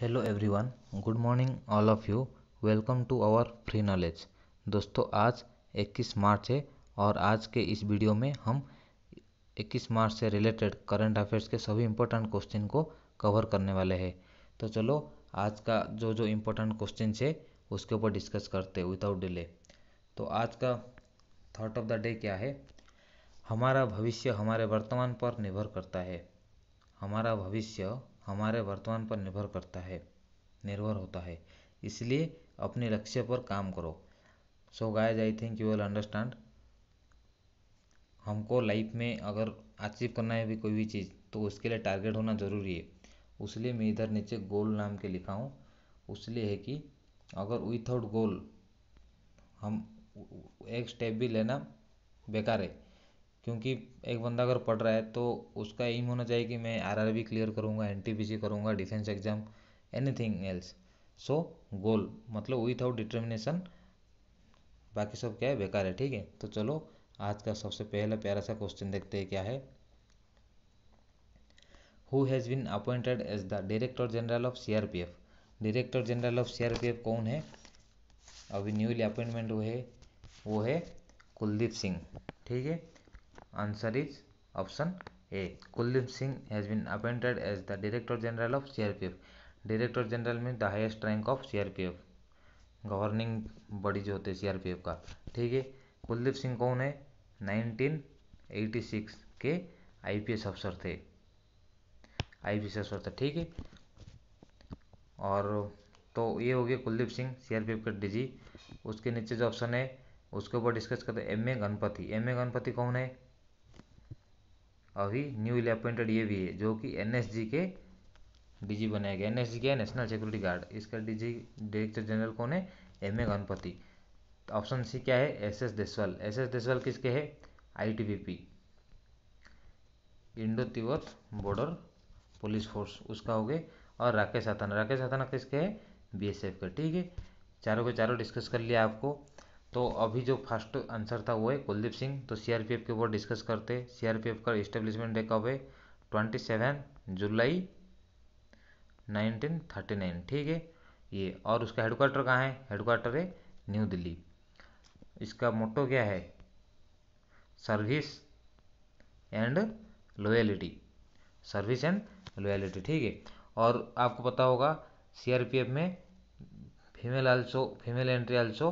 Hello everyone good morning all of you welcome to our free knowledge दोस्तों आज 21 मार्च है और आज के इस वीडियो में हम 21 मार्च से रिलेटेड करंट अफेयर्स के सभी इम्पोर्टेंट क्वेश्चन को कवर करने वाले हैं तो चलो आज का जो जो इम्पोर्टेंट क्वेश्चन है उसके ऊपर डिस्कस करते विदाउट डिले तो आज का थाट ऑफ द डे क्या है हमारा भविष्य हमारे वर्तमान पर निर्भर करता है हमारा भविष्य हमारे वर्तमान पर निर्भर करता है निर्भर होता है इसलिए अपने लक्ष्य पर काम करो so guys I think you will understand हमको लाइफ में अगर अचीव करना है भी कोई भी चीज़ तो उसके लिए टारगेट होना ज़रूरी है उसलिए मैं इधर नीचे गोल नाम के लिखा हूँ उसलिए है कि अगर विथआउट गोल हम एक स्टेप भी लेना बेकार है क्योंकि एक बंदा अगर पढ़ रहा है तो उसका एम होना चाहिए कि मैं आर आर बी क्लियर करूँगा एन टी पी सी करूँगा defence exam anything else so goal मतलब विथआउट डिटर्मिनेशन बाकी सब क्या है बेकार है ठीक है तो चलो आज का सबसे पहला प्यारा सा क्वेश्चन देखते हैं क्या है who has been appointed as the director general of C R P F director general of C R P F कौन है अभी न्यूली अपॉइंटमेंट हुए वो है कुलदीप सिंह ठीक है Answer is option A. Kuldeep Singh has been appointed as the Director General of CRPF. Director general में the highest rank of CRPF governing body जो होते हैं सीआरपीएफ का ठीक है कुलदीप सिंह कौन है नाइनटीन एटी सिक्स के आईपीएस अफसर थे आईपीएस अफसर था ठीक है और तो ये हो गया कुलदीप सिंह सीआरपीएफ के डीजी उसके नीचे जो ऑप्शन है उसके ऊपर डिस्कस करते हैं M A Ganapathy M A Ganapathy कौन है अभी न्यूली अपॉइंटेड ये भी है जो कि एनएसजी के डीजी बनाया गया एनएसजी क्या है नेशनल सिक्योरिटी गार्ड इसका डीजी डायरेक्टर जनरल कौन है M A Ganapathy option C क्या है S S Deswal S S Deswal किसके है ITBP Indo Tibet border police force उसका हो गए और राकेश आताना राकेश आताना किसके है बीएसएफ के ठीक है चारों के चारों डिस्कस कर लिया आपको तो अभी जो फर्स्ट आंसर था वो है कुलदीप सिंह तो सीआरपीएफ के ऊपर डिस्कस करते सीआरपीएफ का इस्टेब्लिशमेंट डे कब है ट्वेंटी सेवन जुलाई 1939 ठीक है ये और उसका हेडक्वार्टर कहाँ है हेडक्वार्टर है न्यू दिल्ली इसका मोटो क्या है service and loyalty service and loyalty ठीक है और आपको पता होगा सीआरपीएफ में female also female entry also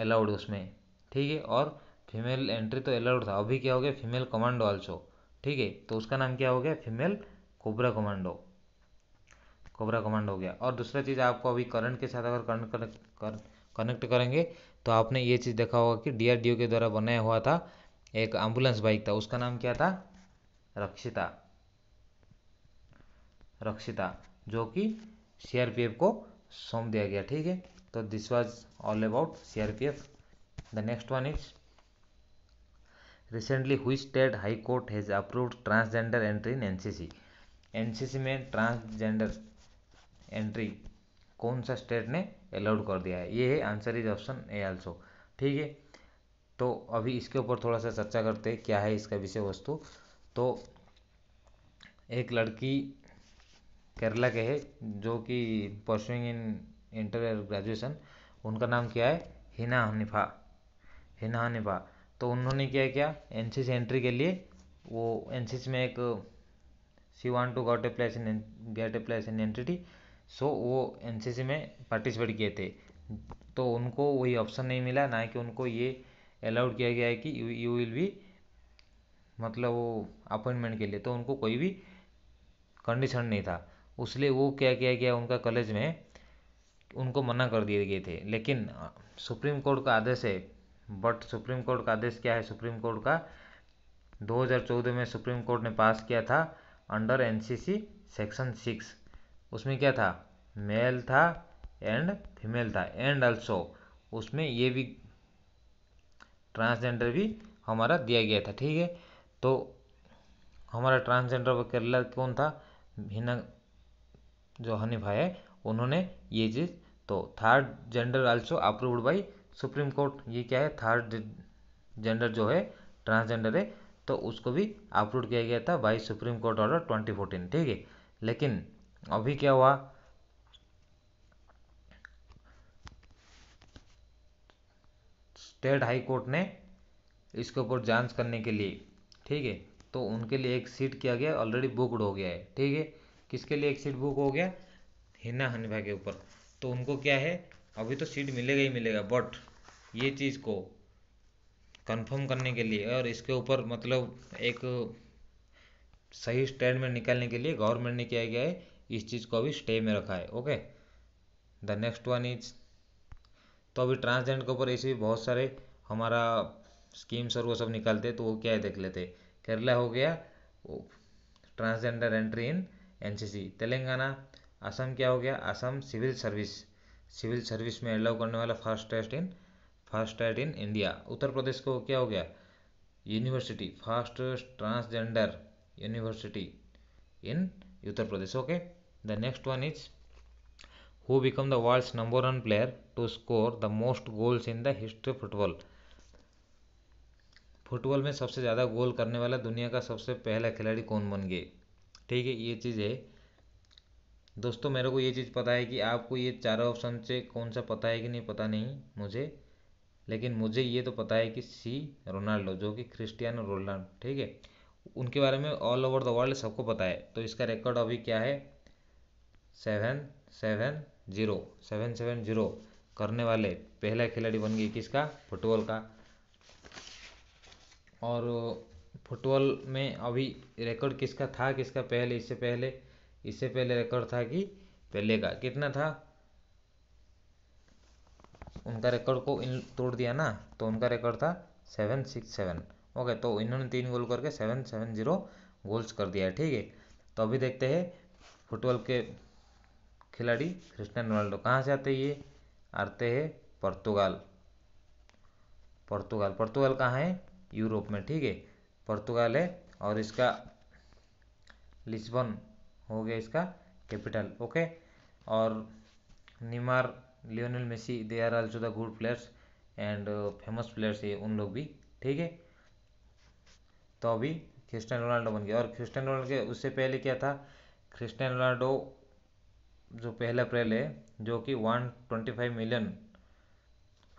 allowed उसमें ठीक है और फीमेल एंट्री तो अलाउड था अभी क्या हो गया फीमेल कमांडो ऑल्सो ठीक है तो उसका नाम क्या हो गया female cobra commando cobra commando हो गया और दूसरा चीज़ आपको अभी करंट के साथ अगर करंट कनेक्ट कर, कनेक्ट करेंगे तो आपने ये चीज़ देखा होगा कि डीआरडीओ के द्वारा बनाया हुआ था एक एम्बुलेंस बाइक था उसका नाम क्या था रक्षिता रक्षिता जो कि सीआरपीएफ को सौंप दिया गया ठीक है तो this was all about CRPF. The next one is recently which state high court has approved transgender entry in NCC? ncc में ट्रांसजेंडर एंट्री कौन सा स्टेट ने अलाउड कर दिया है ये है answer is option A also ठीक है तो अभी इसके ऊपर थोड़ा सा चर्चा करते हैं क्या है इसका विषय वस्तु तो एक लड़की केरला के है जो कि परसुइंग इन इंटर ग्रेजुएशन उनका नाम क्या है हिना हनीफा हिना हनीफा तो उन्होंने क्या किया एन सी एंट्री के लिए वो एन में एक C one two got a place in get a place in entity so वो एन में पार्टिसिपेट किए थे तो उनको वही ऑप्शन नहीं मिला ना कि उनको ये अलाउड किया गया है कि यू यू विल बी मतलब वो अपॉइंटमेंट के लिए तो उनको कोई भी कंडीशन नहीं था उसलिए वो क्या किया गया उनका कॉलेज में उनको मना कर दिए गए थे लेकिन सुप्रीम कोर्ट का आदेश है बट सुप्रीम कोर्ट का आदेश क्या है सुप्रीम कोर्ट का 2014 में सुप्रीम कोर्ट ने पास किया था अंडर एनसीसी सेक्शन सिक्स उसमें क्या था मेल था एंड फीमेल था एंड ऑल्सो उसमें ये भी ट्रांसजेंडर भी हमारा दिया गया था ठीक है तो हमारा ट्रांसजेंडर केरला कौन था हिना जो हनीफा है उन्होंने ये चीज़ तो third gender also approved by supreme court ये क्या है थर्ड जेंडर जो है ट्रांसजेंडर है तो उसको भी अप्रूव किया गया था by supreme court order twenty fourteen ठीक है लेकिन अभी क्या हुआ स्टेट हाई कोर्ट ने इसके ऊपर जांच करने के लिए ठीक है तो उनके लिए एक सीट किया गया ऑलरेडी बुकड हो गया है ठीक है किसके लिए एक सीट बुक हो गया हिना हनीभा के ऊपर तो उनको क्या है अभी तो सीट मिलेगा ही मिलेगा बट ये चीज़ को कंफर्म करने के लिए और इसके ऊपर मतलब एक सही स्टैंड में निकालने के लिए गवर्नमेंट ने किया है इस चीज़ को अभी स्टे में रखा है okay the next one is तो अभी ट्रांसजेंडर के ऊपर ऐसे भी बहुत सारे हमारा स्कीम्स और वो सब निकालते हैं तो वो क्या है देख लेते केरला हो गया transgender entry in NCC Telangana Assam क्या हो गया Assam civil service civil service में अलाउ करने वाला first test in first test in India Uttar Pradesh को क्या हो गया university first transgender university in Uttar Pradesh okay the next one is who become the world's number one player to score the most goals in the history football football में सबसे ज़्यादा गोल करने वाला दुनिया का सबसे पहला खिलाड़ी कौन बन गए ठीक है ये चीज़ है दोस्तों मेरे को ये चीज़ पता है कि आपको ये चारों ऑप्शन से कौन सा पता है कि नहीं पता नहीं मुझे लेकिन मुझे ये तो पता है कि सी रोनाल्डो जो कि क्रिस्टियानो रोनाल्डो ठीक है उनके बारे में ऑल ओवर द वर्ल्ड सबको पता है तो इसका रिकॉर्ड अभी क्या है seven seven zero seven seven zero करने वाले पहला खिलाड़ी बन गए किसका फुटबॉल का और फुटबॉल में अभी रिकॉर्ड किसका था किसका पहले इससे पहले इससे पहले रिकॉर्ड था कि पहले का कितना था उनका रिकॉर्ड को इन तोड़ दिया ना तो उनका रिकॉर्ड था सेवन सिक्स सेवन ओके तो इन्होंने तीन गोल करके सेवन सेवन जीरो गोल्स कर दिया है ठीक है तो अभी देखते हैं फुटबॉल के खिलाड़ी क्रिस्टियानो रोनाल्डो कहाँ से आते हैं ये आते हैं पुर्तगाल पुर्तगाल पुर्तगाल कहाँ है यूरोप में ठीक है पुर्तगाल है और इसका लिस्बन हो गया इसका कैपिटल ओके और Neymar Lionel Messi they are also the good players and famous uh, players ये उन लोग भी ठीक है तो अभी क्रिस्टियानो रोनाल्डो बन गया और क्रिस्टियानो रोनाल्डो के उससे पहले क्या था क्रिस्टियानो रोनाल्डो जो पहला अप्रैल है जो कि one twenty five million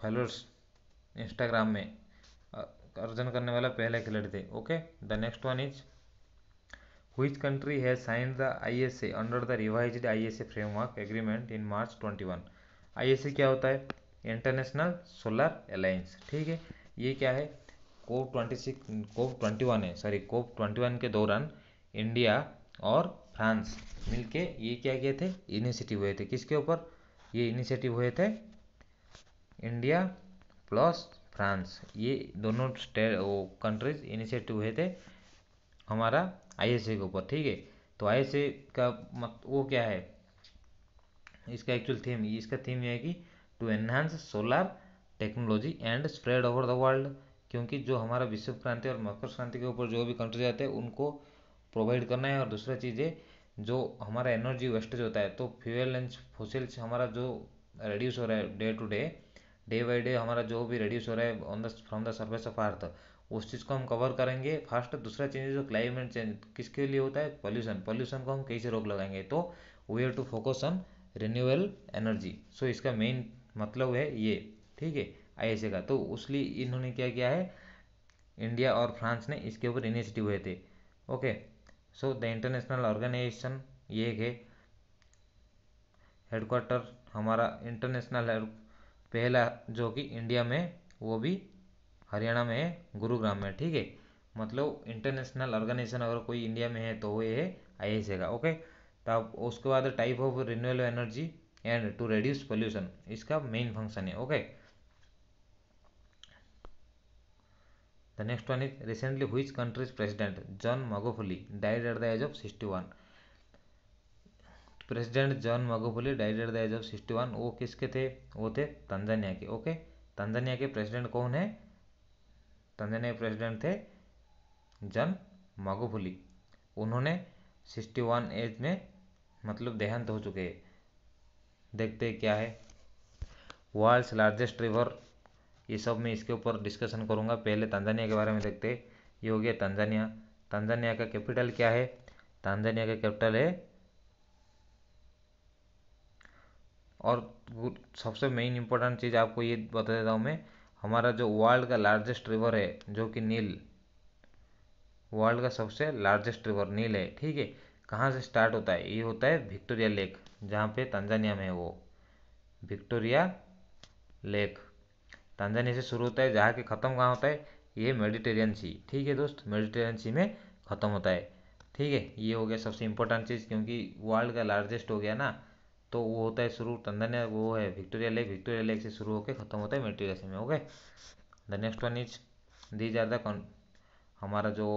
followers Instagram में uh, अर्जन करने वाला पहला खिलाड़ी थे okay the next one is Which country has signed the ISA under the revised ISA framework agreement in March 21? ISA kya hota hai international solar alliance theek hai ye kya hai cop 26 cop 21 hai sorry cop 21 ke dauran india और France मिलके ये क्या किए थे initiative हुए थे किसके ऊपर ये इनिशिएटिव हुए थे इंडिया प्लस फ्रांस ये दोनों स्टेट कंट्रीज इनिशिएटिव हुए थे हमारा आई एस ए के ऊपर ठीक है तो आई एस ए का मत वो क्या है इसका एक्चुअल थीम इसका थीम यह है कि to enhance solar technology and spread over the world क्योंकि जो हमारा विश्व क्रांति और मकर क्रांति के ऊपर जो भी कंट्री आते हैं उनको प्रोवाइड करना है और दूसरा चीज़ है जो हमारा एनर्जी वेस्टेज होता है तो फ्यूल एंड फोसिल्स हमारा जो रिड्यूस हो रहा है day to day day by day हमारा जो भी रिड्यूस हो रहा है on the from the surface of earth उस चीज़ को हम कवर करेंगे फर्स्ट दूसरा चेंज जो क्लाइमेट चेंज किसके लिए होता है पॉल्यूशन पॉल्यूशन को हम कैसे रोक लगाएंगे तो way to focus on renewable energy so इसका मेन मतलब है ये ठीक है ए का तो उसलिए इन्होंने क्या किया है इंडिया और फ्रांस ने इसके ऊपर इनिशिएटिव हुए थे okay so the international organisation ये है हेडक्वार्टर हमारा इंटरनेशनल पहला जो कि इंडिया में वो भी हरियाणा में है गुरुग्राम में ठीक है मतलब इंटरनेशनल ऑर्गेनाइजेशन अगर कोई इंडिया में है तो वो ये है आई एस ए का ओके तब उसके बाद type of renewable energy and to reduce pollution इसका मेन फंक्शन है okay the next one is recently which country's president John Magufuli died at the age of sixty one president John Magufuli died at the age of sixty one वो किसके थे वो थे Tanzania के okay Tanzania के president कौन है Tanzania के प्रेसिडेंट थे जन मागुफुली उन्होंने सिक्सटी वन एज में मतलब देहांत हो चुके हैं देखते है क्या है वर्ल्ड्स लार्जेस्ट रिवर ये सब मैं इसके ऊपर डिस्कशन करूँगा पहले तंजानिया के बारे में देखते हैं ये हो गया तंजानिया तंजानिया का कैपिटल क्या है तंजानिया का कैपिटल है और सबसे मेन इम्पोर्टेंट चीज़ आपको ये बता देता हूँ मैं हमारा जो वर्ल्ड का लार्जेस्ट रिवर है जो कि नील वर्ल्ड का सबसे लार्जेस्ट रिवर नील है ठीक है कहाँ से स्टार्ट होता है ये होता है विक्टोरिया लेक जहाँ पे तंजानिया में है वो विक्टोरिया लेक तंजानिया से शुरू होता है जहाँ के ख़त्म कहाँ होता है ये मेडिटेरियन सी ठीक है दोस्त मेडिटेरियन सी में ख़त्म होता है ठीक है ये हो गया सबसे इम्पोर्टेंट चीज़ क्योंकि वर्ल्ड का लार्जेस्ट हो गया ना तो वो होता है शुरू धन्य वो है विक्टोरिया लेक विक्टोरिया लेक से शुरू होकर ख़त्म होता है मेटेरिया से में okay the next one is these are the हमारा जो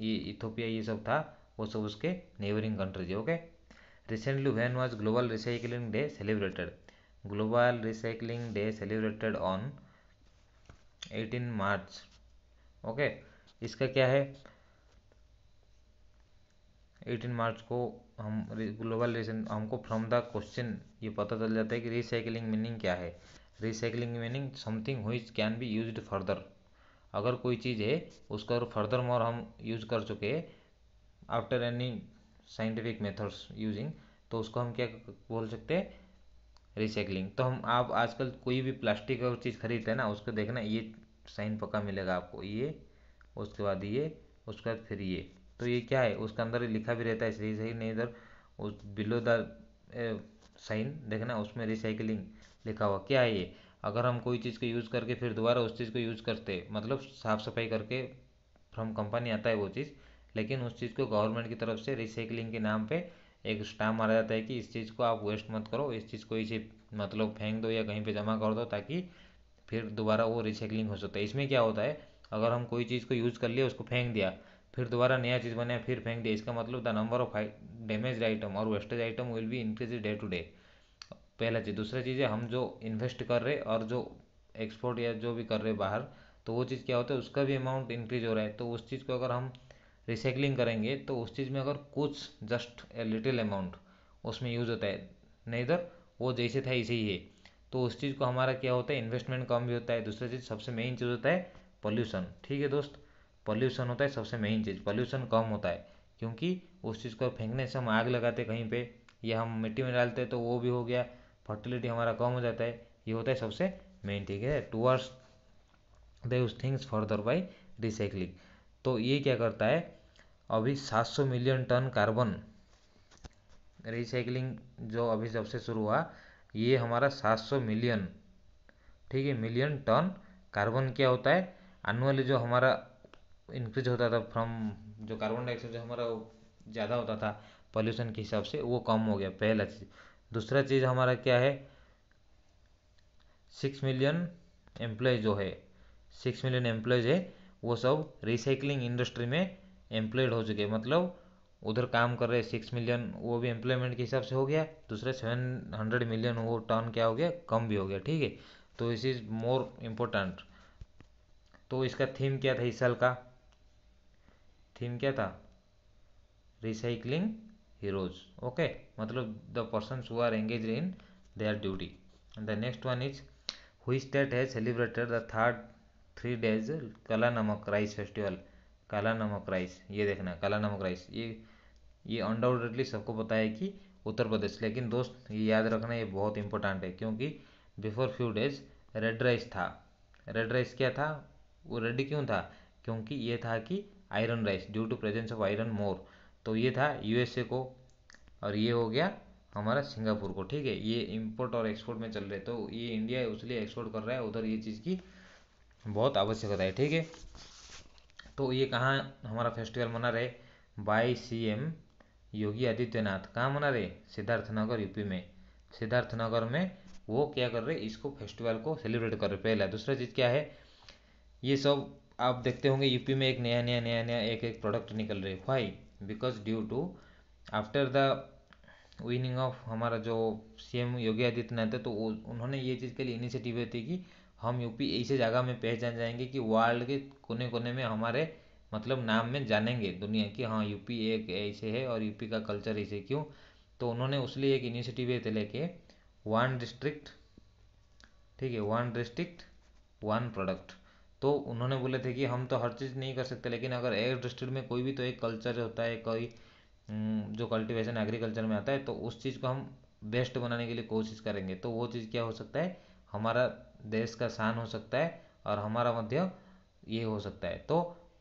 ये इथोपिया ये सब था वो सब उसके नेबरिंग कंट्रीज है okay recently when was global recycling day celebrated global recycling day celebrated on 18 March okay इसका क्या है एटीन मार्च को हम ग्लोबल रिसन हमको फ्रॉम द क्वेश्चन ये पता चल जाता है कि रिसाइकलिंग मीनिंग क्या है recycling meaning something which can be use further अगर कोई चीज़ है उसका और फर्दर मोर हम यूज कर चुके हैं after any scientific methods using तो उसको हम क्या बोल सकते हैं रिसाइकलिंग तो हम आप आजकल कोई भी प्लास्टिक और चीज़ खरीदते हैं ना उसको देखना ये साइन पक्का मिलेगा आपको ये उसके बाद ये उसके बाद फिर ये तो ये क्या है उसके अंदर लिखा भी रहता है सही सही नहीं इधर उस बिलो द साइन देखना उसमें रिसाइकलिंग लिखा हुआ क्या है ये अगर हम कोई चीज़ को यूज़ करके फिर दोबारा उस चीज़ को यूज़ करते मतलब साफ़ सफाई करके फ्रॉम कंपनी आता है वो चीज़ लेकिन उस चीज़ को गवर्नमेंट की तरफ से रिसाइकलिंग के नाम पे एक स्टाम्प मारा जाता है कि इस चीज़ को आप वेस्ट मत करो इस चीज़ को इसे मतलब फेंक दो या कहीं पे जमा कर दो ताकि फिर दोबारा वो रिसाइकलिंग हो सकता है इसमें क्या होता है अगर हम कोई चीज़ को यूज़ कर लिया उसको फेंक दिया फिर दोबारा नया चीज़ बनाया फिर फेंक दिया इसका मतलब the number of damage item और wastage item will be increase day to day पहला चीज़ दूसरा चीज़ है हम जो इन्वेस्ट कर रहे और जो एक्सपोर्ट या जो भी कर रहे बाहर तो वो चीज़ क्या होता है उसका भी अमाउंट इंक्रीज हो रहा है तो उस चीज़ को अगर हम रिसाइकलिंग करेंगे तो उस चीज़ में अगर कुछ जस्ट ए लिटिल अमाउंट उसमें यूज़ होता है नहीं इधर वो जैसे था ऐसे ही है तो उस चीज़ को हमारा क्या होता है इन्वेस्टमेंट कम भी होता है दूसरा चीज़ सबसे मेन चीज़ होता है पॉल्यूशन ठीक है दोस्त पॉल्यूशन होता है सबसे मेन चीज़ पॉल्यूशन कम होता है क्योंकि उस चीज़ को फेंकने से हम आग लगाते कहीं पे या हम मिट्टी में डालते हैं तो वो भी हो गया फर्टिलिटी हमारा कम हो जाता है ये होता है सबसे मेन ठीक है टूअर्स दे उस थिंग्स फर्दर बाई रिसाइकलिंग तो ये क्या करता है अभी 700 मिलियन टन कार्बन रिसाइकलिंग जो अभी जब से शुरू हुआ ये हमारा 700 मिलियन ठीक है मिलियन टन कार्बन क्या होता है एनुअली जो हमारा इंक्रीज होता था फ्रॉम जो कार्बन डाइऑक्साइड जो हमारा ज़्यादा होता था पॉल्यूशन के हिसाब से वो कम हो गया पहला चीज़ दूसरा चीज़ हमारा क्या है सिक्स मिलियन एम्प्लॉय जो है सिक्स मिलियन एम्प्लॉयज है वो सब रिसाइकलिंग इंडस्ट्री में एम्प्लॉयड हो चुके मतलब उधर काम कर रहे सिक्स मिलियन वो भी एम्प्लॉयमेंट के हिसाब से हो गया दूसरे सेवन हंड्रेड मिलियन वो टन क्या हो गया कम भी हो गया ठीक है तो इस इज़ मोर इम्पोर्टेंट तो इसका थीम क्या था इस साल का थीम क्या था रिसाइकलिंग हीरोज ओके मतलब the person who are engage in their duty the next one is which state has celebrated the third three days Kala Namak rice festival काला नमक राइस ये देखना काला नमक राइस ये ये अनडाउटेडली सबको पता है कि उत्तर प्रदेश लेकिन दोस्त ये याद रखना ये बहुत इंपॉर्टेंट है क्योंकि before few days red rice था रेड राइस क्या था वो रेड क्यों था क्योंकि ये था कि iron rice due to presence of iron more तो ये था यूएसए को और ये हो गया हमारा सिंगापुर को ठीक है ये इम्पोर्ट और एक्सपोर्ट में चल रहे तो ये इंडिया उसलिए एक्सपोर्ट कर रहा है उधर ये चीज़ की बहुत आवश्यकता है ठीक है तो ये कहाँ हमारा फेस्टिवल मना रहे by C M Yogi Adityanath कहाँ मना रहे सिद्धार्थ नगर यूपी में सिद्धार्थ नगर में वो क्या कर रहे इसको फेस्टिवल को सेलिब्रेट कर रहे पहला दूसरा चीज़ क्या है ये सब आप देखते होंगे यूपी e में एक नया नया नया नया एक एक प्रोडक्ट निकल रहे why because due to after the winning of हमारा जो सीएम योगी आदित्यनाथ है तो उन्होंने ये चीज़ के लिए इनिशिएटिव थी कि हम यूपी ऐसे जगह में पहचान जाएंगे कि वर्ल्ड के कोने कोने में हमारे मतलब नाम में जानेंगे दुनिया की हाँ यूपी एक ऐसे है और यूपी का कल्चर ऐसे क्यों तो उन्होंने उस लिए एक इनिशिएटिव ये लेके वन डिस्ट्रिक्ट ठीक है वन डिस्ट्रिक्ट वन प्रोडक्ट तो उन्होंने बोले थे कि हम तो हर चीज़ नहीं कर सकते लेकिन अगर एक डिस्ट्रिक्ट में कोई भी तो एक कल्चर होता है कोई हम्म, जो कल्टीवेशन एग्रीकल्चर में आता है तो उस चीज़ को हम बेस्ट बनाने के लिए कोशिश करेंगे तो वो चीज़ क्या हो सकता है हमारा देश का शान हो सकता है और हमारा मध्य ये हो सकता है तो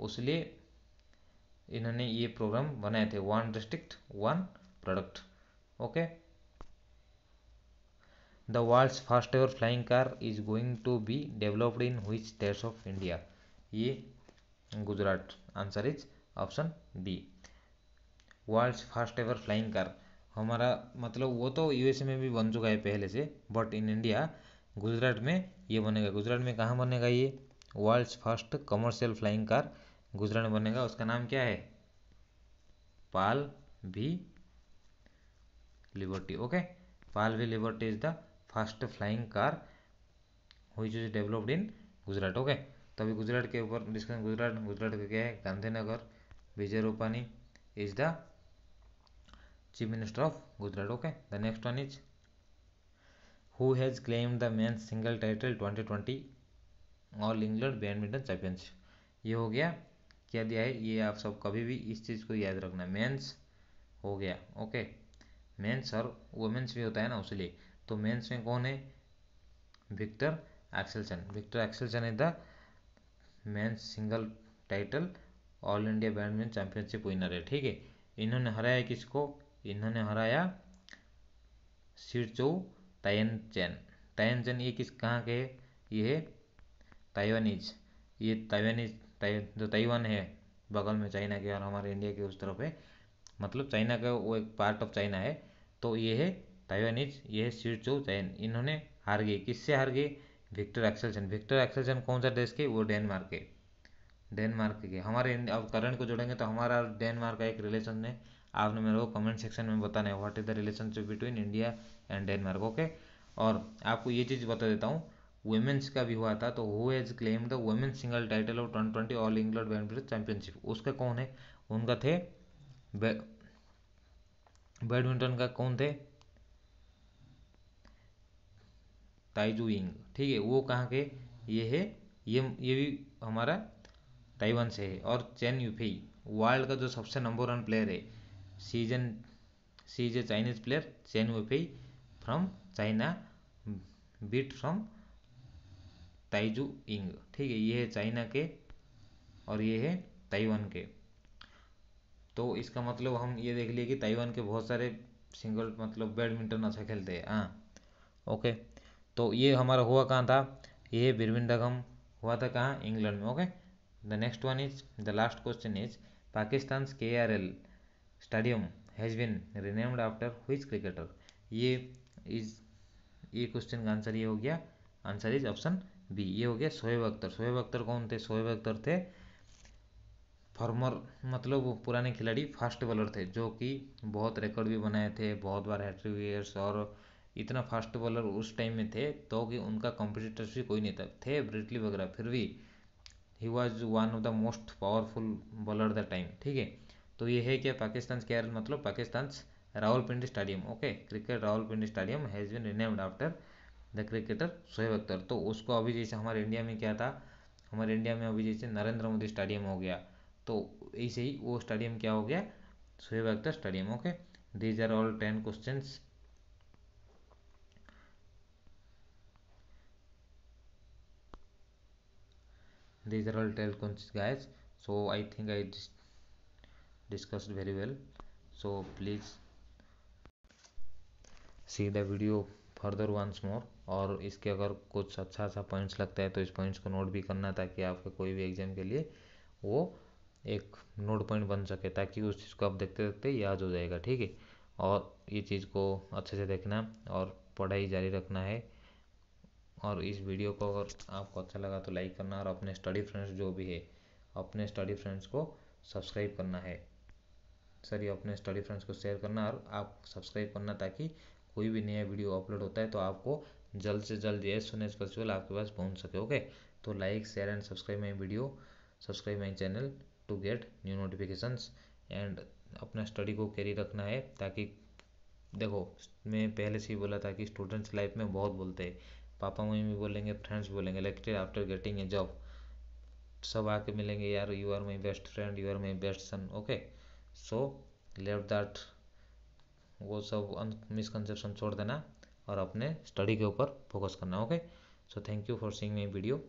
उसलिए इन्होंने ये प्रोग्राम बनाए थे one district one product okay The world's first ever flying car is going to be developed in which states of India? ये Gujarat answer is option D world's first ever flying car हमारा मतलब वो तो USA में भी बन चुका है पहले से बट इन इंडिया गुजरात में ये बनेगा गुजरात में कहाँ बनेगा ये world's first commercial flying car Gujarat में बनेगा उसका नाम क्या है पाल भी लिबर्टी ओके पाल भी liberty is the first flying car which जो डेवलप्ड इन गुजरात ओके तो अभी गुजरात के ऊपर डिस्कशन गुजरात गुजरात का क्या है Gandhinagar Vijay Rupani is the chief minister of Gujarat okay the next one is who has claim the men single title twenty twenty all England badminton championship ये हो गया क्या दिया है ये आप सब कभी भी इस चीज़ को याद रखना मेंस हो गया ओके मेंस और वुमेंस भी होता है ना उसलिए तो मेंस में कौन है Viktor Axelsen Viktor Axelsen is the men's single title all India badminton championship winner है ठीक है इन्होंने हराया किसको इन्होंने हराया सिरचो तायन चैन तायन चैन ये किस कहाँ के ये है ताइवानीज ये ताइवानीज ताइ जो ताइवान है बगल में चाइना के और हमारे इंडिया के उस तरफ है मतलब चाइना का वो एक पार्ट ऑफ चाइना है तो ये है ताइवानीज ये सीट जो इन्होंने हार गए किससे हार गए विक्टर एक्सेलसन विक्टर एक्सेलसन कौन सा देश के वो डेनमार्क के डेनमार्क के हमारे अब करंट को जोड़ेंगे तो हमारा डेनमार्क का एक रिलेशन है आपने मेरे को कमेंट सेक्शन में बताना है what is the relationship between India and Denmark okay और आपको ये चीज़ बता देता हूँ वुमेन्स का भी हुआ था तो who has claim the women's single title of one twenty all England badminton championship उसका कौन है उनका थे बैडमिंटन का कौन थे ताइजू यिंग ठीक है वो कहाँ के ये है ये ये भी हमारा ताइवान से है और चैन यूफेई वर्ल्ड का जो सबसे नंबर वन प्लेयर है season C A Chinese player Chen Yufei from China beat from Tai Tzu Ying ठीक है ये है चाइना के और ये है ताइवान के तो इसका मतलब हम ये देख लिए कि ताइवान के बहुत सारे सिंगल मतलब बैडमिंटन अच्छा खेलते हैं हाँ ओके तो ये हमारा हुआ कहाँ था ये दगम हुआ था कहाँ इंग्लैंड में okay the next one is the last question is Pakistan के R L stadium has been renamed after which cricketer ये इज ये क्वेश्चन का आंसर ये हो गया आंसर इज ऑप्शन बी ये हो गया शोएब अख्तर शोएब अख्तर कौन थे शोएब अख्तर थे फॉर्मर मतलब वो पुराने खिलाड़ी फास्ट बॉलर थे जो कि बहुत रिकॉर्ड भी बनाए थे बहुत बार हैट्रिक और इतना फास्ट बॉलर उस टाइम में थे तो कि उनका कॉम्पिटिटर्स भी कोई नहीं था थे ब्रिटली वगैरह फिर भी he was one of the most powerful bowler the time ठीक है तो ये है क्या पाकिस्तान मतलब? कैरल मतलब Pakistan Rawalpindi stadium okay cricket Rawalpindi stadium has been renamed after the cricketer Shoaib Akhtar तो उसको अभी जैसे हमारे इंडिया में क्या था हमारे इंडिया में अभी जैसे नरेंद्र मोदी स्टेडियम हो गया तो ऐसे ही वो स्टेडियम क्या हो गया Shoaib Akhtar stadium okay these are all ten question these are all 12 concepts guys so i think i dis discussed very well so please see the video further once more और इसके अगर कुछ अच्छा अच्छा पॉइंट्स लगता है तो इस पॉइंट्स को नोट भी करना ताकि आपके कोई भी एग्जाम के लिए वो एक नोट पॉइंट बन सके ताकि उस चीज़ को आप देखते देखते याद हो जाएगा ठीक है और ये चीज़ को अच्छे से देखना और पढ़ाई जारी रखना है और इस वीडियो को अगर आपको अच्छा लगा तो लाइक करना और अपने स्टडी फ्रेंड्स जो भी है अपने स्टडी फ्रेंड्स को सब्सक्राइब करना है सॉरी अपने स्टडी फ्रेंड्स को शेयर करना और आप सब्सक्राइब करना ताकि कोई भी नया वीडियो अपलोड होता है तो आपको जल्द से जल्द ये सुन एज पॉसिबल आपके पास पहुंच सके ओके तो like share and subscribe my video subscribe my channel to get new notifications and अपना स्टडी को कैरी रखना है ताकि देखो मैं पहले से ही बोला था कि स्टूडेंट्स लाइफ में बहुत बोलते हैं पापा मम्मी भी बोलेंगे फ्रेंड्स बोलेंगे like after getting a job सब आके मिलेंगे यार you are my best friend you are my best son okay so leave that वो सब मिसकनसेप्शन छोड़ देना और अपने स्टडी के ऊपर फोकस करना okay so thank you for seeing my video